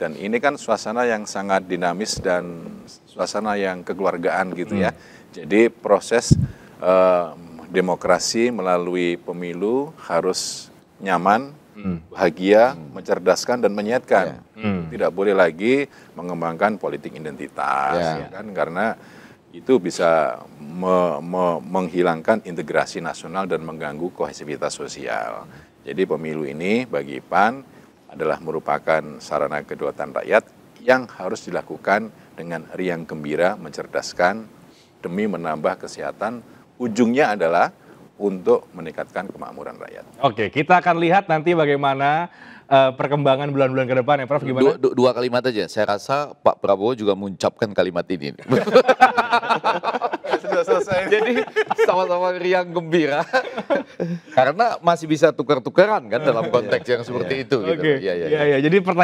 Dan ini kan suasana yang sangat dinamis dan suasana yang kekeluargaan gitu ya. Hmm. Jadi proses uh, demokrasi melalui pemilu harus nyaman, hmm. bahagia, hmm. mencerdaskan dan menyehatkan. Yeah. Hmm. Tidak boleh lagi mengembangkan politik identitas, yeah. ya kan? Karena itu bisa me, me, menghilangkan integrasi nasional dan mengganggu kohesivitas sosial. Jadi pemilu ini bagi PAN adalah merupakan sarana kedaulatan rakyat yang harus dilakukan dengan riang gembira, mencerdaskan, demi menambah kesehatan. Ujungnya adalah untuk meningkatkan kemakmuran rakyat. Oke, kita akan lihat nanti bagaimana uh, perkembangan bulan-bulan ke depan ya Prof gimana? Dua, dua kalimat aja, saya rasa Pak Prabowo juga mengucapkan kalimat ini. selesai. Jadi sama-sama riang gembira karena masih bisa tukar-tukaran kan dalam iya. konteks yang seperti iya. itu. Gitu. Oke. Okay. Ya, ya. Jadi pertanyaan